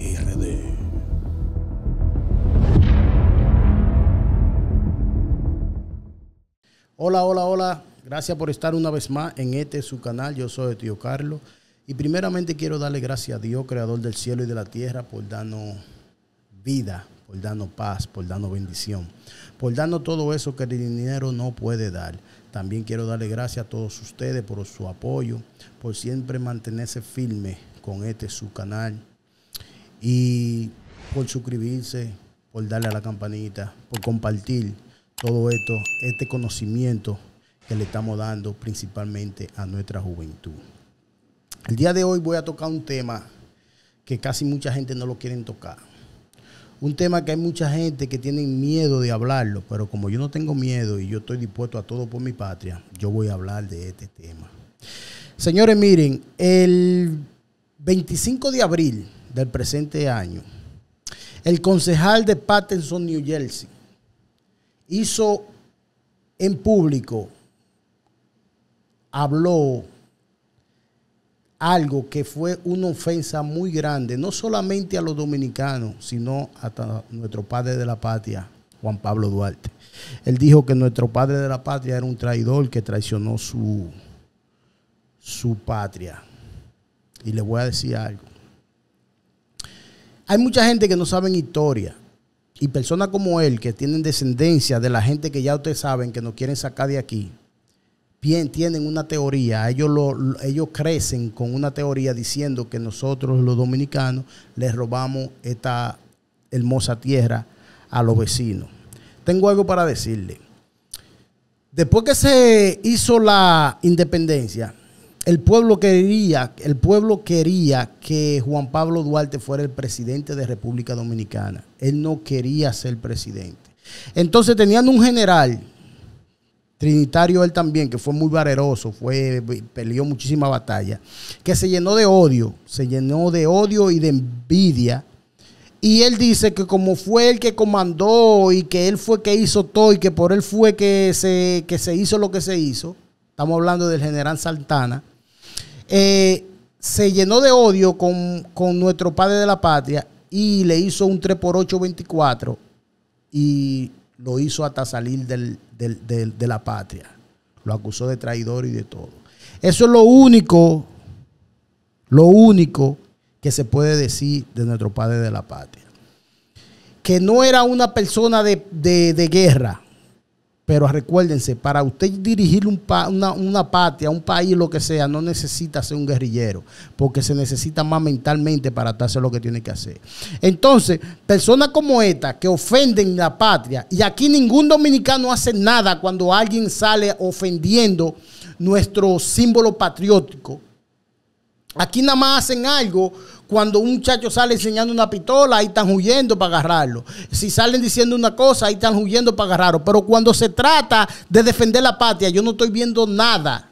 RD. Hola, hola, hola. Gracias por estar una vez más en este su canal. Yo soy Tío Carlos. Y primeramente quiero darle gracias a Dios, creador del cielo y de la tierra, por darnos vida, por darnos paz, por darnos bendición, por darnos todo eso que el dinero no puede dar. También quiero darle gracias a todos ustedes por su apoyo, por siempre mantenerse firme con este su canal. Y por suscribirse, por darle a la campanita, por compartir todo esto, este conocimiento que le estamos dando principalmente a nuestra juventud. El día de hoy voy a tocar un tema que casi mucha gente no lo quiere tocar. Un tema que hay mucha gente que tiene miedo de hablarlo, pero como yo no tengo miedo y yo estoy dispuesto a todo por mi patria, yo voy a hablar de este tema. Señores, miren, el 25 de abril del presente año, el concejal de Pattinson, New Jersey, hizo en público, habló algo que fue una ofensa muy grande, no solamente a los dominicanos, sino hasta nuestro padre de la patria, Juan Pablo Duarte. Él dijo que nuestro padre de la patria era un traidor que traicionó su, su patria. Y les voy a decir algo. Hay mucha gente que no sabe historia. Y personas como él, que tienen descendencia de la gente que ya ustedes saben que nos quieren sacar de aquí, bien, tienen una teoría. Ellos, ellos crecen con una teoría diciendo que nosotros, los dominicanos, les robamos esta hermosa tierra a los vecinos. Tengo algo para decirle. Después que se hizo la independencia, el pueblo quería, el pueblo quería que Juan Pablo Duarte fuera el presidente de República Dominicana. Él no quería ser presidente. Entonces tenían un general trinitario él también, que fue muy valeroso, fue, peleó muchísima batalla, que se llenó de odio, se llenó de odio y de envidia. Y él dice que como fue el que comandó y que él fue que hizo todo y que por él fue que se, que se hizo lo que se hizo, estamos hablando del general Santana, eh, se llenó de odio con, nuestro padre de la patria y le hizo un 3 x 8 24 y lo hizo hasta salir del, de la patria. Lo acusó de traidor y de todo. Eso es lo único, lo único que se puede decir de nuestro padre de la patria. Que no era una persona de, de, de guerra, pero recuérdense, para usted dirigir una, una patria, un país, lo que sea, no necesita ser un guerrillero, porque se necesita más mentalmente para hacer lo que tiene que hacer. Entonces, personas como esta que ofenden la patria, y aquí ningún dominicano hace nada cuando alguien sale ofendiendo nuestro símbolo patriótico, Aquí nada más hacen algo cuando un muchacho sale enseñando una pistola, y están huyendo para agarrarlo. Si salen diciendo una cosa, ahí están huyendo para agarrarlo. Pero cuando se trata de defender la patria, yo no estoy viendo nada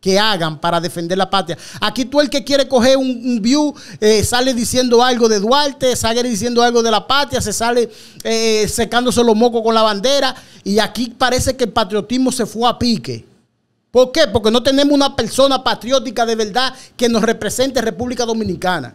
que hagan para defender la patria. Aquí tú el que quiere coger un, view, eh, sale diciendo algo de Duarte, sale diciendo algo de la patria, se sale eh, secándose los mocos con la bandera y aquí parece que el patriotismo se fue a pique. ¿Por qué? Porque no tenemos una persona patriótica de verdad que nos represente República Dominicana.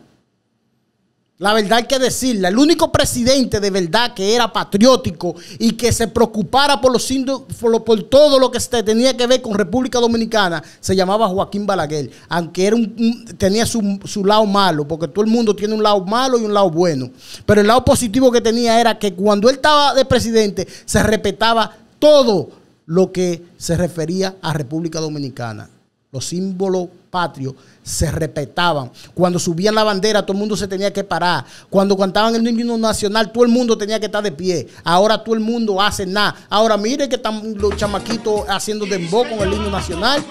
La verdad hay que decirla. El único presidente de verdad que era patriótico y que se preocupara por, los por, por todo lo que tenía que ver con República Dominicana se llamaba Joaquín Balaguer. Aunque era un, tenía su, su lado malo, porque todo el mundo tiene un lado malo y un lado bueno. Pero el lado positivo que tenía era que cuando él estaba de presidente se respetaba todo lo que se refería a República Dominicana. Los símbolos patrios se respetaban. Cuando subían la bandera, todo el mundo se tenía que parar. Cuando cantaban el himno nacional, todo el mundo tenía que estar de pie. Ahora todo el mundo hace nada. Ahora mire que están los chamaquitos haciendo dembow con el himno nacional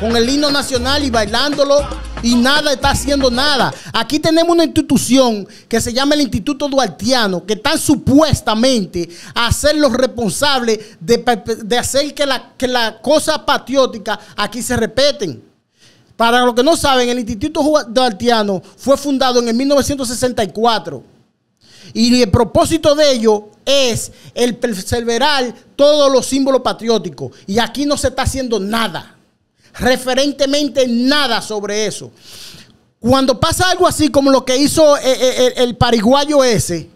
con el himno nacional y bailándolo y nada está haciendo nada. Aquí tenemos una institución que se llama el Instituto Duartiano, que están supuestamente a ser los responsables de, hacer que las la cosa patriótica aquí se respeten. Para los que no saben, el Instituto Duartiano fue fundado en el 1964. Y el propósito de ello es el perseverar todos los símbolos patrióticos. Y aquí no se está haciendo nada referentemente nada sobre eso. Cuando pasa algo así como lo que hizo eh, eh, el, pariguayo ese,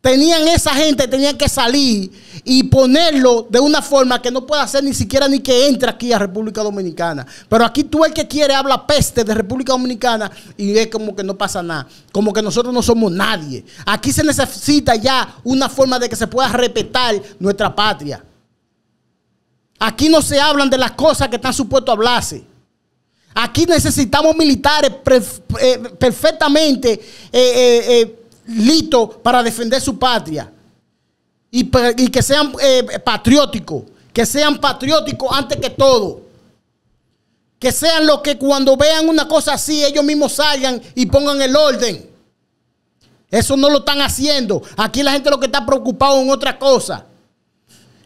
tenían esa gente, tenían que salir y ponerlo de una forma que no pueda hacer ni siquiera ni que entre aquí a República Dominicana. Pero aquí tú el que quiere habla peste de República Dominicana y es como que no pasa nada, como que nosotros no somos nadie. Aquí se necesita ya una forma de que se pueda respetar nuestra patria. Aquí no se hablan de las cosas que están supuestos a hablarse. Aquí necesitamos militares eh, perfectamente eh, eh, listos para defender su patria. Y, que sean patrióticos. Que sean patrióticos antes que todo. Que sean los que cuando vean una cosa así, ellos mismos salgan y pongan el orden. Eso no lo están haciendo. Aquí la gente lo que está preocupado en otra cosa.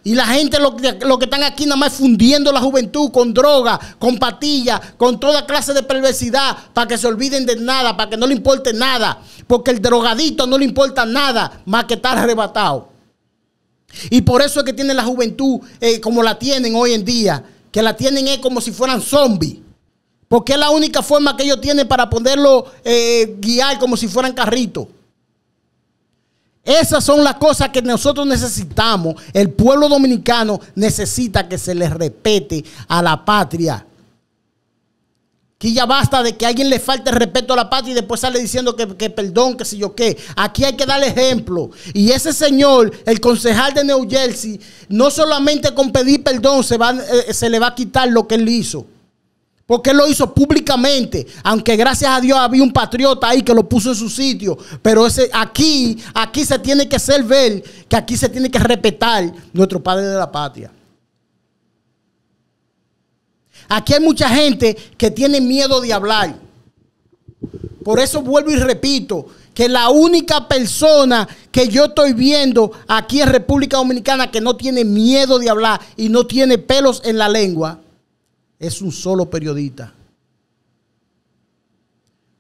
Y la gente, lo, lo que están aquí nada más fundiendo la juventud con droga, con patillas, con toda clase de perversidad, para que se olviden de nada, para que no le importe nada. Porque el drogadito no le importa nada más que estar arrebatado. Y por eso es que tiene la juventud eh, como la tienen hoy en día, que la tienen es como si fueran zombies. Porque es la única forma que ellos tienen para poderlo eh, guiar como si fueran carritos. Esas son las cosas que nosotros necesitamos. El pueblo dominicano necesita que se le respete a la patria. Aquí ya basta de que a alguien le falte respeto a la patria y después sale diciendo que, perdón, que si yo qué. Aquí hay que dar ejemplo. Y ese señor, el concejal de New Jersey, no solamente con pedir perdón se, eh, se le va a quitar lo que él hizo. Porque lo hizo públicamente, aunque gracias a Dios había un patriota ahí que lo puso en su sitio. Pero ese, aquí, aquí se tiene que ser ver que aquí se tiene que respetar nuestro padre de la patria. Aquí hay mucha gente que tiene miedo de hablar. Por eso vuelvo y repito que la única persona que yo estoy viendo aquí en República Dominicana que no tiene miedo de hablar y no tiene pelos en la lengua es un solo periodista.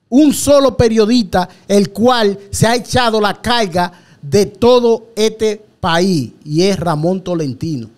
Un solo periodista el cual se ha echado la carga de todo este país y es Ramón Tolentino.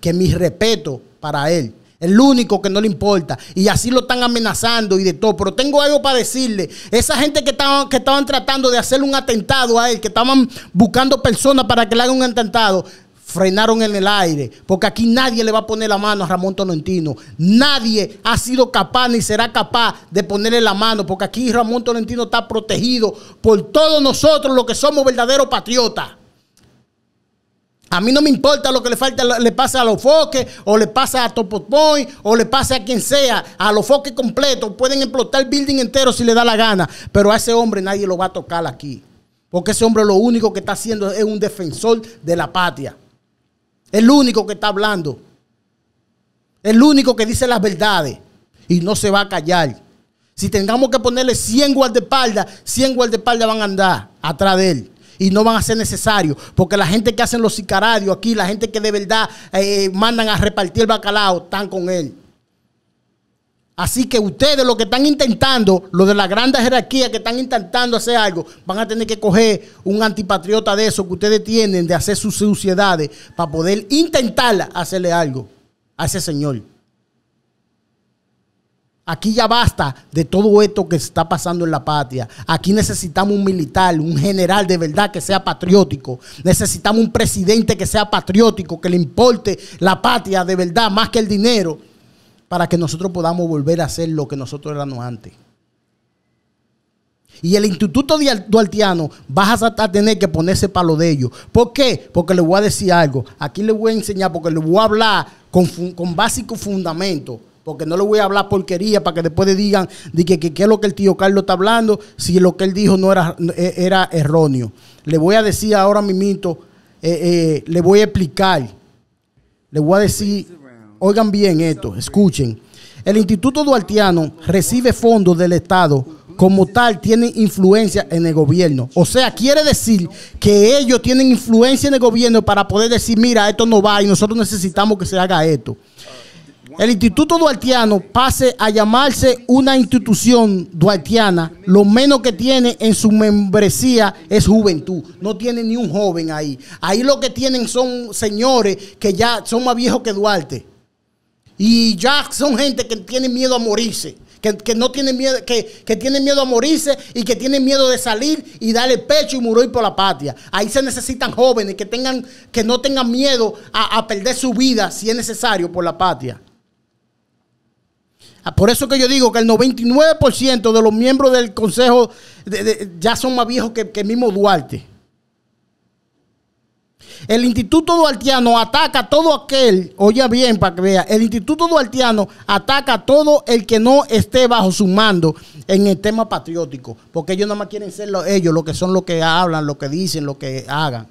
Que mi respeto para él. El único que no le importa. Y así lo están amenazando y de todo. Pero tengo algo para decirle. Esa gente que estaban, que estaban tratando de hacerle un atentado a él, que estaban buscando personas para que le hagan un atentado, frenaron en el aire, porque aquí nadie le va a poner la mano a Ramón Tolentino. Nadie ha sido capaz ni será capaz de ponerle la mano, porque aquí Ramón Tolentino está protegido por todos nosotros los que somos verdaderos patriotas. A mí no me importa lo que le falta, le pase a los foques, o le pase a Topo Point, o le pase a quien sea, a los foques completos. Pueden explotar el building entero si le da la gana, pero a ese hombre nadie lo va a tocar aquí. Porque ese hombre lo único que está haciendo es un defensor de la patria. El único que está hablando. El único que dice las verdades. Y no se va a callar. Si tengamos que ponerle 100 guardaespaldas, 100 guardaespaldas van a andar atrás de él. Y no van a ser necesarios. Porque la gente que hacen los sicaradios aquí, la gente que de verdad eh, eh, mandan a repartir el bacalao, están con él. Así que ustedes, lo que están intentando, lo de la gran jerarquía que están intentando hacer algo, van a tener que coger un antipatriota de eso que ustedes tienen de hacer sus suciedades para poder intentar hacerle algo a ese señor. Aquí ya basta de todo esto que está pasando en la patria. Aquí necesitamos un militar, un general de verdad que sea patriótico. Necesitamos un presidente que sea patriótico, que le importe la patria de verdad más que el dinero para que nosotros podamos volver a ser lo que nosotros éramos antes. Y el Instituto Duarteano vas a tener que ponerse palo de ellos. ¿Por qué? Porque les voy a decir algo. Aquí les voy a enseñar, porque les voy a hablar con, con básico fundamento. Porque no les voy a hablar porquería para que después le digan de que qué es lo que el tío Carlos está hablando, si lo que él dijo no era, e, era erróneo. Le voy a decir ahora mismo, eh, eh, le voy a explicar. Le voy a decir Oigan bien esto, escuchen. El Instituto Duartiano recibe fondos del Estado como tal tiene influencia en el gobierno. O sea, quiere decir que ellos tienen influencia en el gobierno para poder decir, mira, esto no va y nosotros necesitamos que se haga esto. El Instituto Duartiano pase a llamarse una institución duartiana, lo menos que tiene en su membresía es juventud. No tiene ni un joven ahí. Ahí lo que tienen son señores que ya son más viejos que Duarte. Y ya son gente que tiene miedo a morirse. Que, que, no tienen miedo, que, que miedo a morirse y que tiene miedo de salir y darle pecho y morir por la patria. Ahí se necesitan jóvenes que tengan, que no tengan miedo a, perder su vida si es necesario por la patria. Ah, por eso que yo digo que el 99% de los miembros del Consejo ya son más viejos que, que mismo Duarte. El Instituto Duartiano ataca a todo aquel, oye bien para que vea, el Instituto Duartiano ataca a todo el que no esté bajo su mando en el tema patriótico, porque ellos nada más quieren ser ellos, lo que son, lo que hablan, lo que dicen, lo que hagan.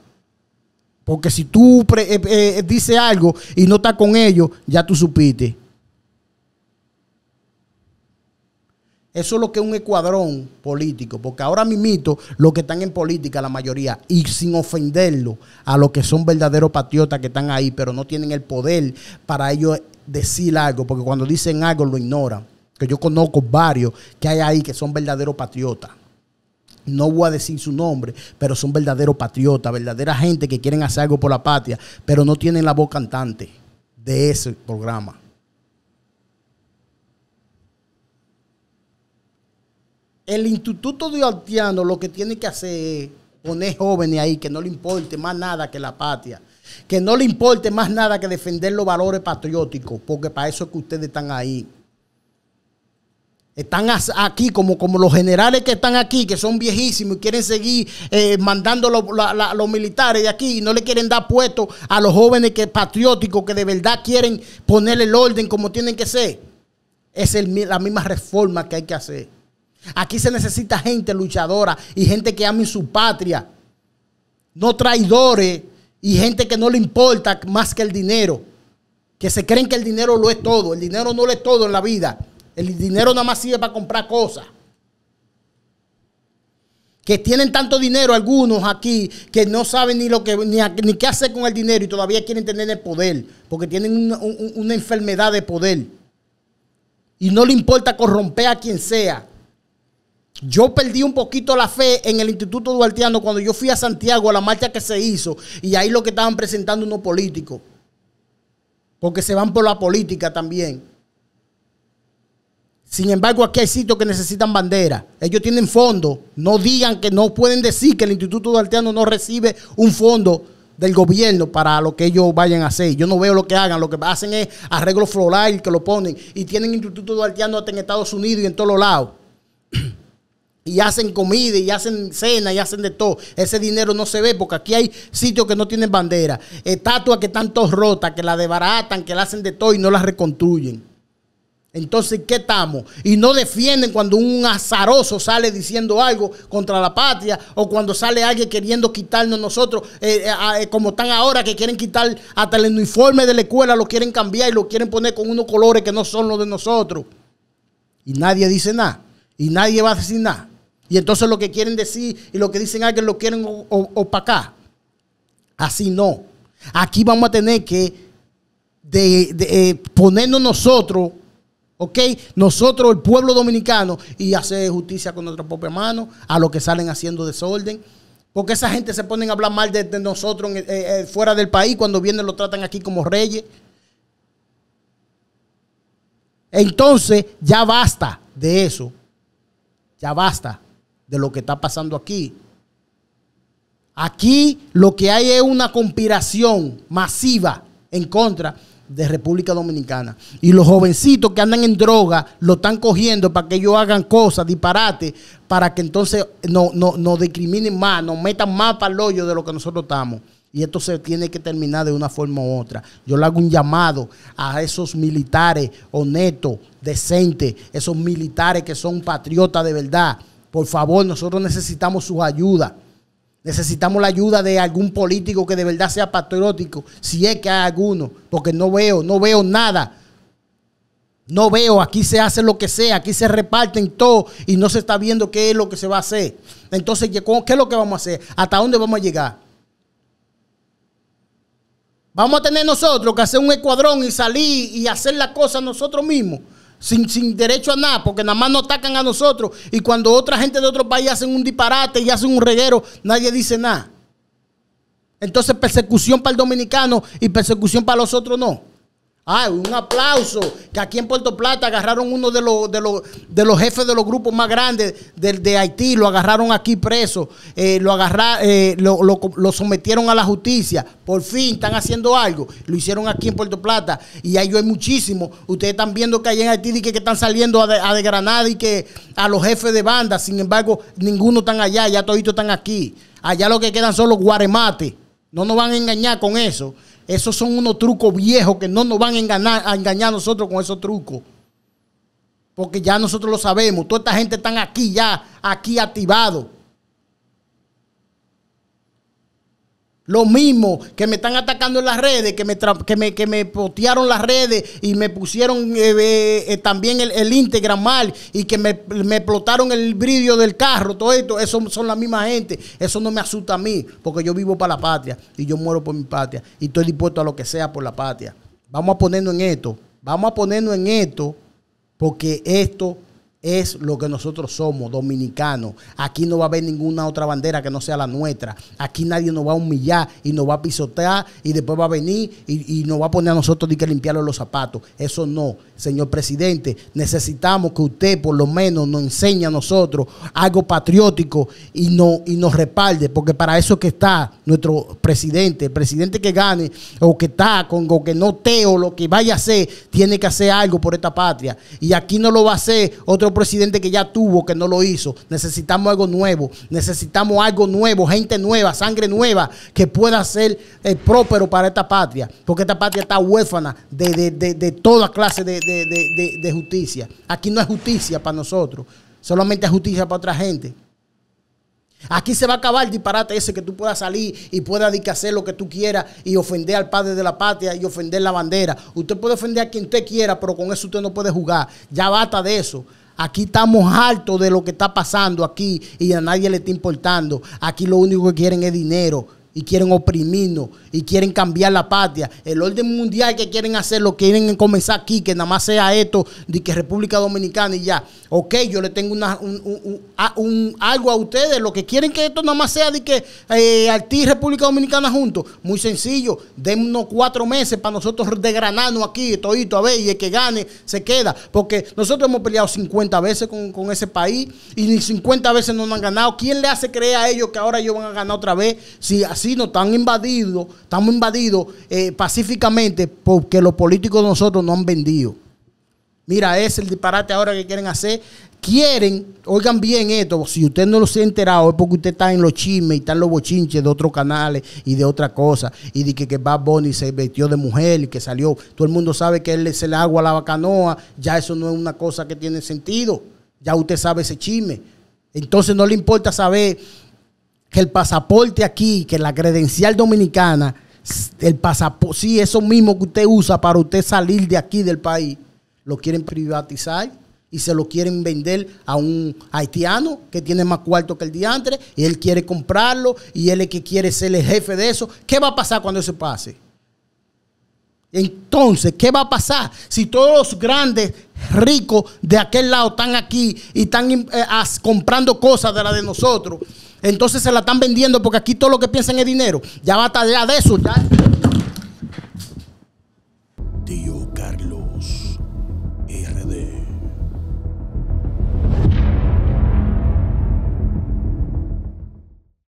Porque si tú eh, eh, dices algo y no estás con ellos, ya tú supiste. Eso es lo que es un escuadrón político, porque ahora mismo los que están en política, la mayoría, y sin ofenderlo a los que son verdaderos patriotas que están ahí, pero no tienen el poder para ellos decir algo, porque cuando dicen algo lo ignoran. Que yo conozco varios que hay ahí que son verdaderos patriotas. No voy a decir su nombre, pero son verdaderos patriotas, verdadera gente que quieren hacer algo por la patria, pero no tienen la voz cantante de ese programa. el Instituto Altiano, lo que tiene que hacer es poner jóvenes ahí que no le importe más nada que la patria, que no le importe más nada que defender los valores patrióticos, porque para eso es que ustedes están ahí. Están aquí como, como los generales que están aquí, que son viejísimos y quieren seguir eh, mandando los militares de aquí y no le quieren dar puesto a los jóvenes que patrióticos que de verdad quieren poner el orden como tienen que ser. Es la misma reforma que hay que hacer. Aquí se necesita gente luchadora y gente que ame su patria. No traidores y gente que no le importa más que el dinero. Que se creen que el dinero lo es todo. El dinero no lo es todo en la vida. El dinero nada más sirve para comprar cosas. Que tienen tanto dinero algunos aquí que no saben ni lo que ni, qué hacer con el dinero y todavía quieren tener el poder. Porque tienen una enfermedad de poder. Y no le importa corromper a quien sea. Yo perdí un poquito la fe en el Instituto Duarteano cuando yo fui a Santiago a la marcha que se hizo y ahí lo que estaban presentando unos políticos. Porque se van por la política también. Sin embargo, aquí hay sitios que necesitan bandera. Ellos tienen fondos. No digan que no pueden decir que el Instituto Duarteano no recibe un fondo del gobierno para lo que ellos vayan a hacer. Yo no veo lo que hagan. Lo que hacen es arreglo floral que lo ponen. Y tienen Instituto Duarteano hasta en Estados Unidos y en todos los lados y hacen comida y hacen cena y hacen de todo. Ese dinero no se ve porque aquí hay sitios que no tienen bandera, estatuas que están todas rotas, que la debaratan, que la hacen de todo y no las reconstruyen. Entonces, ¿qué estamos? Y no defienden cuando un azaroso sale diciendo algo contra la patria o cuando sale alguien queriendo quitarnos nosotros, eh, eh, eh, como están ahora, que quieren quitar hasta el uniforme de la escuela, lo quieren cambiar y lo quieren poner con unos colores que no son los de nosotros. Y nadie dice nada. Y nadie va a decir nada. Y entonces lo que quieren decir y lo que dicen alguien ah, lo quieren opacar. Así no. Aquí vamos a tener que de, eh, ponernos nosotros, ¿ok? Nosotros, el pueblo dominicano, y hacer justicia con nuestra propia mano a los que salen haciendo desorden. Porque esa gente se ponen a hablar mal de, nosotros eh, eh, fuera del país cuando vienen lo tratan aquí como reyes. Entonces, ya basta de eso. Ya basta de lo que está pasando aquí. Aquí lo que hay es una conspiración masiva en contra de República Dominicana. Y los jovencitos que andan en droga lo están cogiendo para que ellos hagan cosas, disparate, para que entonces nos no, no discriminen más, nos metan más para el hoyo de lo que nosotros estamos. Y esto se tiene que terminar de una forma u otra. Yo le hago un llamado a esos militares honestos, decentes, esos militares que son patriotas de verdad, por favor, nosotros necesitamos su ayuda. Necesitamos la ayuda de algún político que de verdad sea patriótico, si es que hay alguno, porque no veo, no veo nada. No veo, aquí se hace lo que sea, aquí se reparten todo y no se está viendo qué es lo que se va a hacer. Entonces, ¿qué es lo que vamos a hacer? ¿Hasta dónde vamos a llegar? Vamos a tener nosotros que hacer un escuadrón y salir y hacer la cosa nosotros mismos sin, derecho a nada, porque nada más nos atacan a nosotros. Y cuando otra gente de otro país hacen un disparate y hacen un reguero, nadie dice nada. Entonces persecución para el dominicano y persecución para los otros no. Ah, un aplauso. Que aquí en Puerto Plata agarraron uno de los, los, de los jefes de los grupos más grandes de, Haití. Lo agarraron aquí preso. Eh, eh, lo, lo, sometieron a la justicia. Por fin están haciendo algo. Lo hicieron aquí en Puerto Plata. Y ahí hay muchísimo. Ustedes están viendo que allá en Haití y que, están saliendo a, de, a y que a los jefes de banda. Sin embargo, ninguno están allá. Ya toditos están aquí. Allá lo que quedan son los guaremates. No nos van a engañar con eso. Esos son unos trucos viejos que no nos van a engañar, a engañar nosotros con esos trucos. Porque ya nosotros lo sabemos. Toda esta gente está aquí ya, aquí activado. Lo mismo que me están atacando en las redes, que me, que me, que potearon las redes y me pusieron eh, eh, eh, también el, íntegra Instagram mal y que me, me explotaron el brillo del carro, todo esto, eso son la misma gente. Eso no me asusta a mí, porque yo vivo para la patria y yo muero por mi patria y estoy dispuesto a lo que sea por la patria. Vamos a ponernos en esto, vamos a ponernos en esto, porque esto es lo que nosotros somos, dominicanos. Aquí no va a haber ninguna otra bandera que no sea la nuestra. Aquí nadie nos va a humillar y nos va a pisotear y después va a venir y, nos va a poner a nosotros de que limpiar los zapatos. Eso no, señor presidente. Necesitamos que usted por lo menos nos enseñe a nosotros algo patriótico y, no, y nos respalde, porque para eso que está nuestro presidente. El presidente que gane o que está con o que no te o lo que vaya a hacer, tiene que hacer algo por esta patria. Y aquí no lo va a hacer otro presidente que ya tuvo, que no lo hizo. Necesitamos algo nuevo, necesitamos algo nuevo, gente nueva, sangre nueva, que pueda ser el eh, próspero para esta patria, porque esta patria está huérfana de, de, de, de toda clase de justicia. Aquí no es justicia para nosotros, solamente es justicia para otra gente. Aquí se va a acabar el disparate ese que tú puedas salir y puedas hacer lo que tú quieras y ofender al padre de la patria y ofender la bandera. Usted puede ofender a quien usted quiera, pero con eso usted no puede jugar. Ya basta de eso. Aquí estamos hartos de lo que está pasando aquí y a nadie le está importando. Aquí lo único que quieren es dinero y quieren oprimirnos y quieren cambiar la patria. El orden mundial que quieren hacer, lo quieren comenzar aquí, que nada más sea esto de que República Dominicana y ya. Ok, yo le tengo una, un, un, un, algo a ustedes. Lo que quieren que esto nada más sea de que eh, y República Dominicana juntos. Muy sencillo, dennos cuatro meses para nosotros desgranarnos aquí, todo a ver, y el que gane se queda. Porque nosotros hemos peleado 50 veces con, ese país y ni 50 veces no nos han ganado. ¿Quién le hace creer a ellos que ahora ellos van a ganar otra vez? Si Sino están invadidos, estamos invadidos eh, pacíficamente porque los políticos de nosotros no han vendido. Mira, es el disparate ahora que quieren hacer. Quieren, oigan bien esto, si usted no lo se ha enterado es porque usted está en los chismes y está en los bochinches de otros canales y de otras cosas. Y de que, que Bad Bunny se vestió de mujer y que salió. Todo el mundo sabe que él se le agua a la bacanoa. Ya eso no es una cosa que tiene sentido. Ya usted sabe ese chisme. Entonces no le importa saber que el pasaporte aquí, que la credencial dominicana, el pasaporte, sí, eso mismo que usted usa para usted salir de aquí del país, lo quieren privatizar y se lo quieren vender a un haitiano que tiene más cuarto que el diantre y él quiere comprarlo y él es que quiere ser el jefe de eso. ¿Qué va a pasar cuando eso pase? Entonces, ¿qué va a pasar si todos los grandes ricos de aquel lado están aquí y están eh, comprando cosas de las de nosotros entonces se la están vendiendo porque aquí todo lo que piensan es dinero. Ya va estar ya de eso.